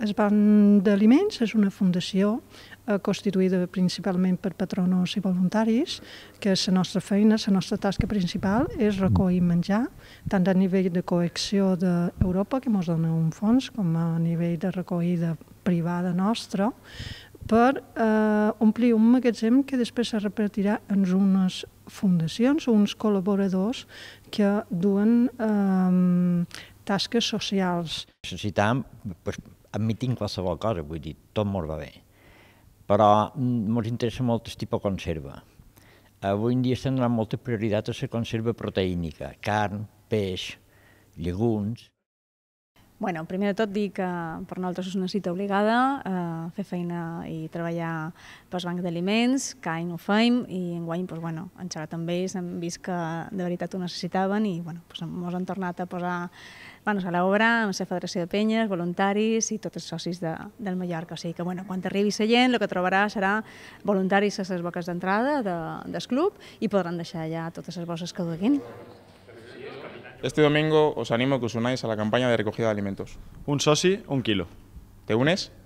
Es van d'Aliments és una fundació eh, constituïda principalment per patronos i voluntaris, que la nostra feina, la nostra tasca principal és recollir menjar, tant a nivell de coacció d'Europa, que ens dona un fons, com a nivell de recollida privada nostra, per eh, omplir un magatzem que després es repartirà en unes fundacions o uns col·laboradors que duen eh, tasques socials. Necessitam pues, admitint qualsevol cosa, vull dir, tot molt va bé. Però ens mm, interessa molt el tipus de conserva. Avui en dia estan donant molta prioritat a la conserva proteínica, carn, peix, llegums bueno, primer de tot dir que per nosaltres és una cita obligada, eh, fer feina i treballar pels bancs d'aliments, que any ho fem, i guany, pues, doncs, bueno, en xerrat també ells, hem vist que de veritat ho necessitaven i bueno, pues, doncs, ens hem tornat a posar bueno, a l'obra amb la Federació de Penyes, voluntaris i tots els socis de, del Mallorca. O sigui que bueno, quan arribi la gent el que trobarà serà voluntaris a les boques d'entrada de, del club i podran deixar allà totes les bosses que duguin. Este domingo os animo a que os unáis a la campaña de recogida de alimentos. Un sosi, un kilo. ¿Te unes?